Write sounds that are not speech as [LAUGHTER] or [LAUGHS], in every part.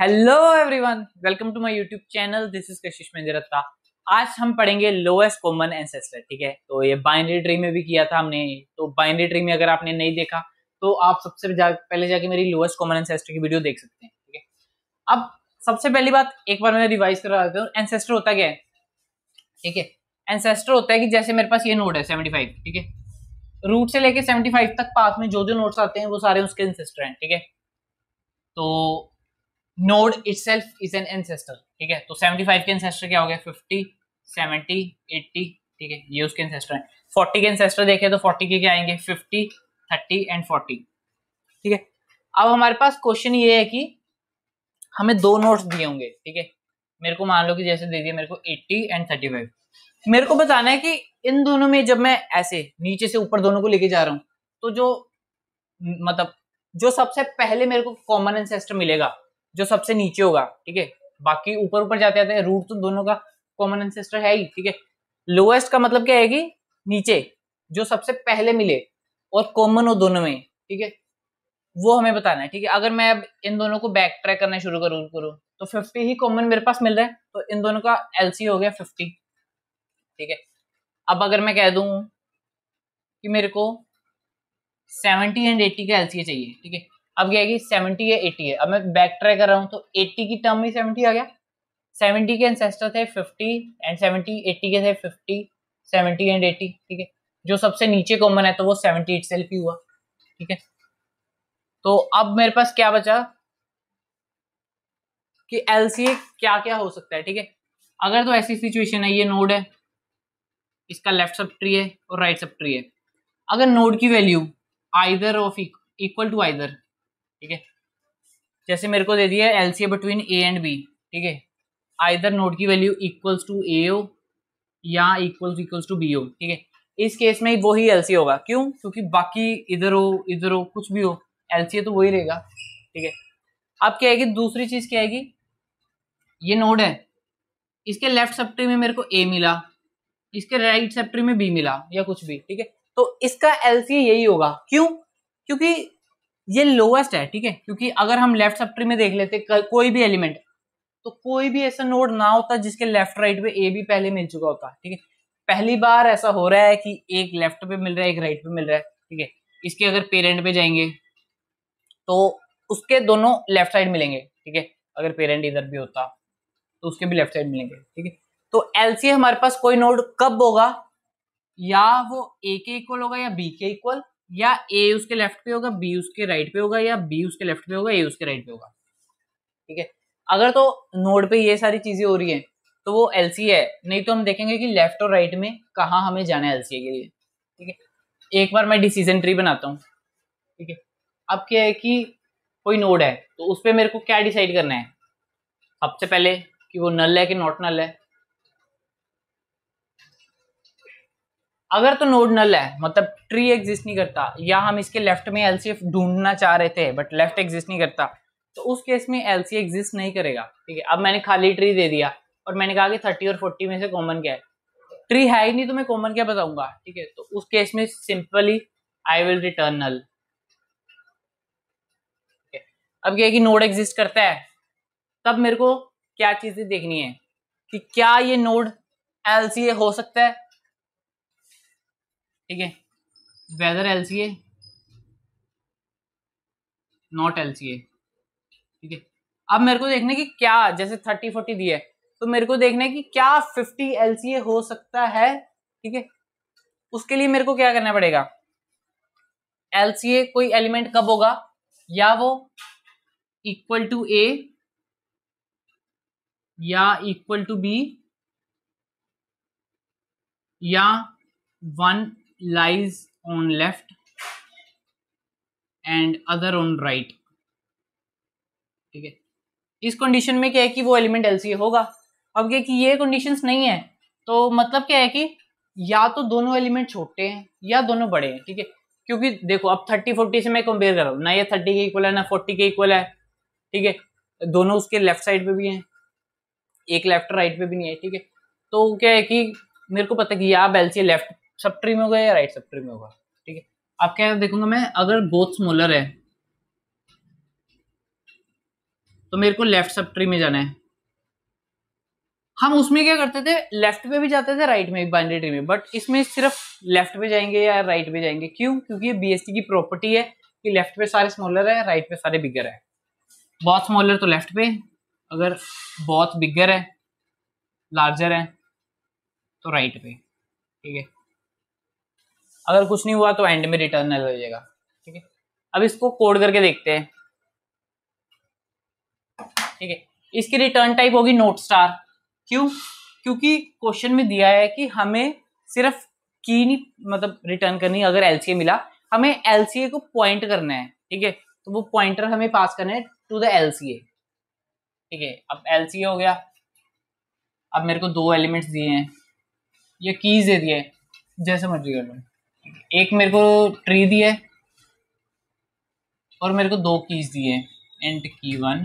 hello everyone welcome to my YouTube channel this is Kashish Mehndiratta आज हम पढ़ेंगे लोएस्ट कॉमन एंसेस्टर ठीक है तो ये बाइनरी ट्री में भी किया था हमने तो बाइनरी ट्री में अगर आपने नहीं देखा तो आप सबसे जा, पहले जाके मेरी लोएस्ट कॉमन एंसेस्टर की वीडियो देख सकते हैं ठीक है अब सबसे पहली बात एक बार मैं रिवाइज करवा देता हूँ एंसेस्टर होता क्या है ठीक है एंसेस्टर होता है कि जैसे मेरे पास ये नोट है सेवेंटी फाइव ठीक है रूट से लेके सेवेंटी फाइव तक पास में जो जो नोट्स आते हैं वो सारे उसके एंसेस्टर हैं ठीक है तो node itself is an ancestor ठीक है तो 75 के एनसेस्टर क्या हो गया 50 70 80 ठीक है ये उसके एनसेस्टर हैं 40 के एनसेस्टर देखे तो 40 के क्या आएंगे 50 30 एंड 40 ठीक है अब हमारे पास क्वेश्चन ये है कि हमें दो नोट्स दिए होंगे ठीक है मेरे को मान लो कि जैसे दे दिए मेरे को एट्टी एंड 35 मेरे को बताना है कि इन दोनों में जब मैं ऐसे नीचे से ऊपर दोनों को लेके जा रहा हूँ तो जो मतलब जो सबसे पहले मेरे को कॉमन एनसेस्टर मिलेगा जो सबसे नीचे होगा ठीक है बाकी ऊपर ऊपर जाते जाते रूट तो दोनों का कॉमन एंसेस्टर है ही ठीक है लोएस्ट का मतलब क्या है कि नीचे जो सबसे पहले मिले और कॉमन हो दोनों में ठीक है वो हमें बताना है ठीक है अगर मैं अब इन दोनों को बैक ट्रैक करना शुरू करूँ करूँ तो फिफ्टी ही कॉमन मेरे पास मिल रहा है तो इन दोनों का एल हो गया फिफ्टी ठीक है अब अगर मैं कह दूँ कि मेरे को 70 एंड 80 का एल चाहिए ठीक है अब क्या है कि सेवेंटी या एटी है अब मैं बैक ट्राई कर रहा हूँ तो एट्टी की टर्म में सेवेंटी आ गया सेवेंटी के एंसेस्टर थे फिफ्टी एंड सेवेंटी एट्टी के थे फिफ्टी सेवेंटी एंड एट्टी ठीक है जो सबसे नीचे कॉमन है तो वो सेवेंटी एट सेल्फ ही हुआ ठीक है तो अब मेरे पास क्या बचा कि एलसीए क्या क्या हो सकता है ठीक है अगर तो ऐसी सिचुएशन है ये नोड है इसका लेफ्ट सब ट्री है और राइट सब ट्री है अगर नोड की value either of equal to either ठीक है जैसे मेरे को दे दिया L C between A and B ठीक है आइदर नोट की value equals to A or या equals equals to B or ठीक है इस केस में वो ही एल सी होगा क्यों क्योंकि बाकी इधर हो इधर हो कुछ भी हो एल सी तो वही रहेगा ठीक है अब क्या आएगी दूसरी चीज़ क्या आएगी ये नोड है इसके लेफ्ट सेप्ट्री में मेरे को ए मिला इसके राइट सेप्ट्री में बी मिला या कुछ भी ठीक है तो इसका एल यही होगा क्यों क्योंकि ये लोवेस्ट है ठीक है क्योंकि अगर हम लेफ्ट सब ट्री में देख लेते कोई भी एलिमेंट तो कोई भी ऐसा नोड ना होता जिसके लेफ्ट राइट पे ए भी पहले मिल चुका होता ठीक है पहली बार ऐसा हो रहा है कि एक लेफ्ट पे मिल रहा है एक राइट पे मिल रहा है ठीक है इसके अगर पेरेंट पे जाएंगे तो उसके दोनों लेफ्ट साइड मिलेंगे ठीक है अगर पेरेंट इधर भी होता तो उसके भी लेफ्ट साइड मिलेंगे ठीक है तो एलसीए हमारे पास कोई नोड कब होगा या वो ए के इक्वल होगा या बी के इक्वल या ए उसके लेफ्ट पे होगा बी उसके राइट पे होगा या बी उसके लेफ्ट पे होगा ए उसके राइट पे होगा ठीक है अगर तो नोड पे ये सारी चीजें हो रही है तो वो एल है नहीं तो हम देखेंगे कि लेफ्ट और राइट में कहाँ हमें जाना है एल के लिए ठीक है एक बार मैं डिसीजन ट्री बनाता हूँ ठीक है अब क्या है कि कोई नोड है तो उस पर मेरे को क्या डिसाइड करना है सबसे पहले कि वो नल है कि नॉट नल है अगर तो नोड नल है मतलब ट्री एग्जिस्ट नहीं करता या हम इसके लेफ्ट में एलसीएफ ढूंढना चाह रहे थे बट लेफ्ट एग्जिस्ट नहीं करता तो उस केस में एलसी एग्जिस्ट नहीं करेगा ठीक है अब मैंने खाली ट्री दे दिया और मैंने कहा कि थर्टी और फोर्टी में से कॉमन क्या है ट्री है ही नहीं तो मैं कॉमन क्या बताऊंगा ठीक है तो उस केस में simply I will return null अब क्या कि नोड एग्जिस्ट करता है तब मेरे को क्या चीजें देखनी है कि क्या ये नोड एल हो सकता है ठीक है whether L C A not L C A ठीक है अब मेरे को देखने की क्या जैसे थर्टी फोर्टी दी है तो मेरे को देखने की क्या फिफ्टी एल सी ए हो सकता है ठीक है उसके लिए मेरे को क्या करना पड़ेगा एल सी ए कोई एलिमेंट कब होगा या वो इक्वल टू ए या इक्वल टू बी या one lies on left and other on right ठीक है इस कंडीशन में क्या है कि वो एलिमेंट एलसीए होगा अब क्या कि ये कंडीशंस नहीं है तो मतलब क्या है कि या तो दोनों एलिमेंट छोटे हैं या दोनों बड़े हैं ठीक है क्योंकि देखो अब थर्टी फोर्टी से मैं कंपेयर कर रहा हूँ ना ये थर्टी के इक्वल है ना फोर्टी के इक्वल है ठीक है दोनों उसके लेफ्ट साइड पे भी हैं एक लेफ्ट राइट पे भी नहीं है ठीक है तो क्या है कि मेरे को पता कि या आप एल लेफ्ट सब ट्री में होगा या राइट सब ट्री में होगा ठीक है आप क्या देखूंगा मैं अगर बोथ स्मोलर है तो मेरे को लेफ्ट सब ट्री में जाना है हम उसमें क्या करते थे लेफ्ट पे भी जाते थे राइट में बाइनरी ट्री में बट इसमें सिर्फ लेफ्ट पे जाएंगे या राइट पे जाएंगे क्यों क्योंकि ये बीएसटी की प्रॉपर्टी है कि लेफ्ट पे सारे स्मॉलर है राइट पे सारे बिगर है बहुत स्मॉलर तो लेफ्ट पे अगर बहुत बिगर है लार्जर है तो राइट पे ठीक है अगर कुछ नहीं हुआ तो एंड में रिटर्न हो जाएगा ठीक है अब इसको कोड करके देखते हैं ठीक है इसकी रिटर्न टाइप होगी नोट स्टार क्यों क्योंकि क्वेश्चन में दिया है कि हमें सिर्फ की नहीं मतलब रिटर्न करनी अगर एल मिला हमें एलसीए को पॉइंट करना है ठीक है तो वो पॉइंटर हमें पास करना है टू द एल ठीक है अब एल हो गया अब मेरे को दो एलिमेंट्स दिए हैं या कीज दे दिए जैसे मर्जी कर लो एक मेरे को ट्री दी है और मेरे को दो कीज दिए int key one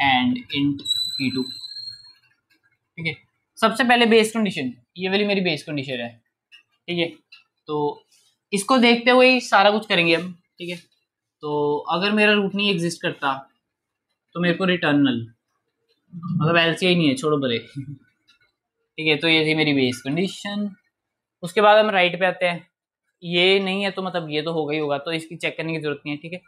and int key two ठीक है सबसे पहले बेस कंडीशन ये वाली मेरी बेस कंडीशन है ठीक है तो इसको देखते हुए ही सारा कुछ करेंगे हम ठीक है तो अगर मेरा रूट नहीं एग्जिस्ट करता तो मेरे को रिटर्न नल मतलब एल नहीं है छोड़ो बड़े [LAUGHS] ठीक है तो ये थी मेरी बेस कंडीशन उसके बाद हम राइट पे आते हैं ये नहीं है तो मतलब ये तो होगा ही होगा तो इसकी चेक करने की जरूरत नहीं है ठीक है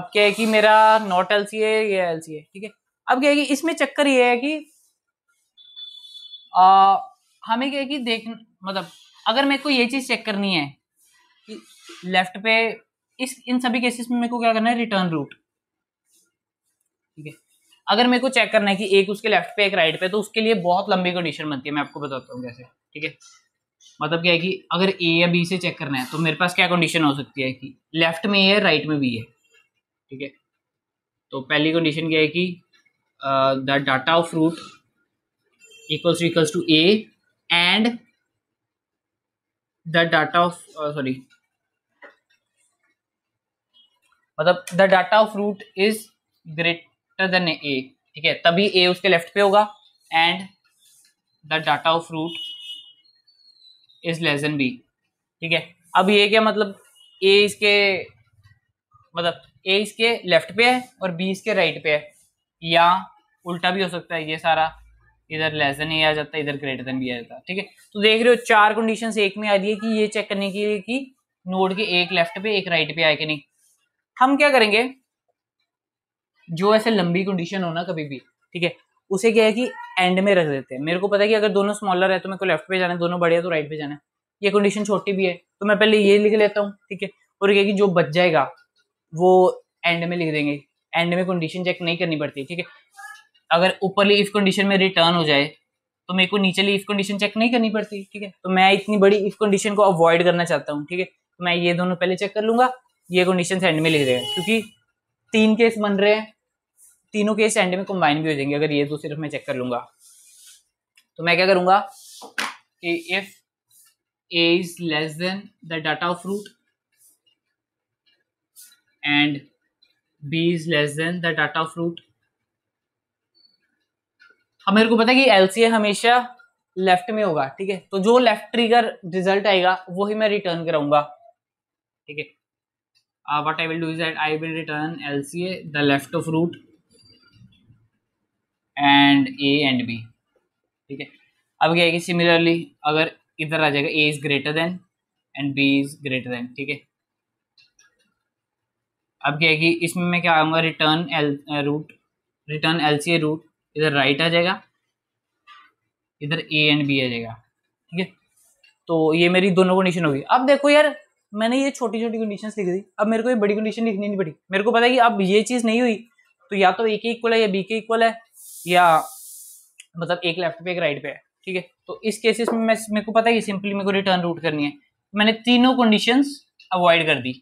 अब क्या है कि मेरा नॉट एल सी है ये एल सी है ठीक है अब क्या है कि इसमें चक्कर ये है कि आ, हमें क्या है कि देख मतलब अगर मेरे को ये चीज़ चेक करनी है कि लेफ्ट पे इस इन सभी केसेस में मेरे को क्या करना है रिटर्न रूट ठीक है अगर मेरे को चेक करना है कि एक उसके लेफ्ट पे एक राइट पे तो उसके लिए बहुत लंबी कंडीशन बनती है मैं आपको बताता हूँ कैसे ठीक है मतलब क्या है कि अगर ए या बी से चेक करना है तो मेरे पास क्या कंडीशन हो सकती है कि लेफ्ट में ए है राइट में बी है ठीक है तो पहली कंडीशन क्या है कि the data of root equals to equals to A and the data of sorry मतलब the data of root is greater than A ठीक है तभी ए उसके लेफ्ट पे होगा and the data of root is less than B ठीक है अब ये क्या मतलब ए इसके मतलब ए इसके लेफ्ट पे है और बी इसके राइट पे है या उल्टा भी हो सकता है ये सारा इधर लेस देन ए आ जाता है इधर ग्रेटर देन बी आ जाता है ठीक है तो देख रहे हो चार कंडीशन एक में आ रही है कि ये चेक करने के लिए कि नोड के एक लेफ्ट पे एक राइट पे आए कि नहीं हम क्या करेंगे जो ऐसे लंबी कंडीशन हो ना कभी भी ठीक है उसे क्या है कि एंड में रख देते हैं मेरे को पता है कि अगर दोनों स्मॉलर है तो मेरे को लेफ्ट पे जाना है दोनों बड़े हैं तो राइट पे जाना है ये कंडीशन छोटी भी है तो मैं पहले ये लिख लेता हूँ ठीक है और क्या कि जो बच जाएगा वो एंड में लिख देंगे एंड में कंडीशन चेक नहीं करनी पड़ती ठीक है अगर ऊपरली इफ कंडीशन में रिटर्न हो जाए तो मेरे को नीचे इफ कंडीशन चेक नहीं करनी पड़ती ठीक है तो मैं इतनी बड़ी इफ कंडीशन को अवॉइड करना चाहता हूँ ठीक है तो मैं ये दोनों पहले चेक कर लूंगा ये कंडीशन एंड में लिख देगा क्योंकि तीन केस बन रहे हैं तीनों केस एंड में कंबाइन भी हो जाएंगे अगर ये तो सिर्फ मैं चेक कर लूंगा तो मैं क्या करूंगा कि if A is less than the data of root and B is less than the data of root अब मेरे को पता है कि एलसीए हमेशा लेफ्ट में होगा ठीक है तो जो लेफ्ट ट्रिगर रिजल्ट आएगा वो ही मैं रिटर्न कराऊंगा ठीक है what I will do is that I will return LCA the left of root and A and B ठीक है अब क्या है कि सिमिलरली अगर इधर आ जाएगा A is greater than and B is greater than ठीक है अब क्या है कि इसमें मैं क्या आऊँगा return L root return L C root इधर राइट आ जाएगा इधर ए एंड बी आ जाएगा ठीक है तो ये मेरी दोनों कंडीशन होगी अब देखो यार मैंने ये छोटी छोटी कंडीशन लिख दी अब मेरे को ये बड़ी कंडीशन लिखनी नहीं पड़ी मेरे को पता है कि अब ये चीज़ नहीं हुई तो या तो ए के इक्वल है या बी के इक्वल है या मतलब एक लेफ्ट पे एक राइट पे है ठीक है तो इस केसेस में मैं मेरे को पता है सिंपली मेरे को रिटर्न रूट करनी है मैंने तीनों कंडीशंस अवॉइड कर दी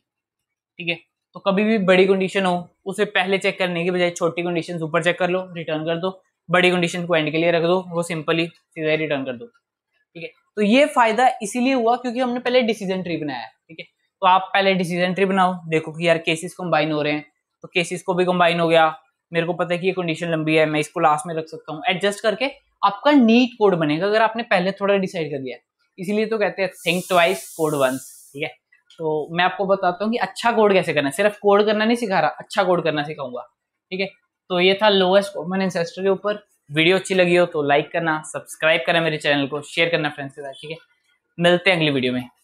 ठीक है तो कभी भी बड़ी कंडीशन हो उसे पहले चेक करने की बजाय छोटी कंडीशन ऊपर चेक कर लो रिटर्न कर दो बड़ी कंडीशन को एंड के लिए रख दो वो सिंपली सीधा रिटर्न कर दो ठीक है तो ये फायदा इसीलिए हुआ क्योंकि हमने पहले डिसीजन ट्री बनाया ठीक है तो आप पहले डिसीजन ट्री बनाओ देखो कि यार केसेस कंबाइन हो रहे हैं तो केसेस को भी कंबाइन हो गया मेरे को पता है कि ये कंडीशन लंबी है मैं इसको लास्ट में रख सकता हूँ एडजस्ट करके आपका नीट कोड बनेगा अगर आपने पहले थोड़ा डिसाइड कर लिया इसीलिए तो कहते हैं थिंक ट्वाइस कोड वंस ठीक है तो मैं आपको बताता हूँ कि अच्छा कोड कैसे करना है सिर्फ कोड करना नहीं सिखा रहा अच्छा कोड करना सिखाऊंगा ठीक है तो ये था लोएस्ट कॉमन एंसेस्टर के ऊपर वीडियो अच्छी लगी हो तो लाइक करना सब्सक्राइब करना मेरे चैनल को शेयर करना फ्रेंड्स के साथ ठीक है मिलते हैं अगली वीडियो में